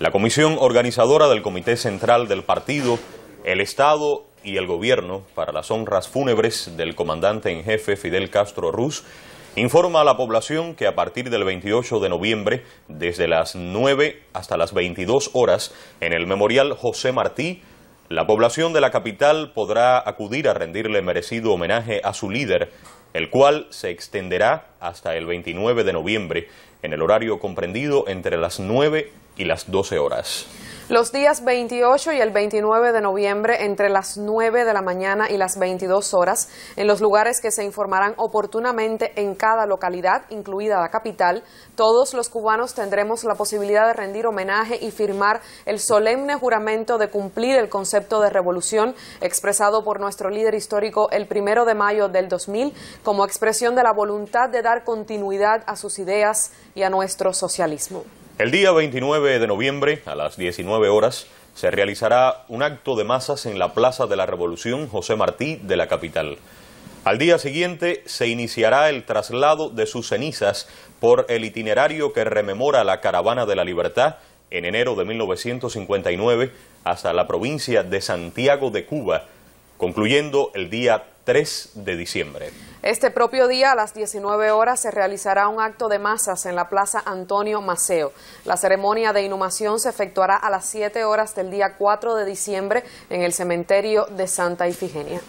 La comisión organizadora del Comité Central del Partido, el Estado y el Gobierno para las honras fúnebres del comandante en jefe Fidel Castro Ruz informa a la población que a partir del 28 de noviembre, desde las 9 hasta las 22 horas, en el Memorial José Martí, la población de la capital podrá acudir a rendirle merecido homenaje a su líder, el cual se extenderá hasta el 29 de noviembre en el horario comprendido entre las 9 y las 12 horas. Los días 28 y el 29 de noviembre, entre las 9 de la mañana y las 22 horas, en los lugares que se informarán oportunamente en cada localidad, incluida la capital, todos los cubanos tendremos la posibilidad de rendir homenaje y firmar el solemne juramento de cumplir el concepto de revolución expresado por nuestro líder histórico el primero de mayo del 2000 como expresión de la voluntad de dar continuidad a sus ideas y a nuestro socialismo. El día 29 de noviembre, a las 19 horas, se realizará un acto de masas en la Plaza de la Revolución José Martí de la capital. Al día siguiente se iniciará el traslado de sus cenizas por el itinerario que rememora la Caravana de la Libertad en enero de 1959 hasta la provincia de Santiago de Cuba, concluyendo el día 3 de diciembre. Este propio día, a las 19 horas, se realizará un acto de masas en la Plaza Antonio Maceo. La ceremonia de inhumación se efectuará a las 7 horas del día 4 de diciembre en el cementerio de Santa Ifigenia.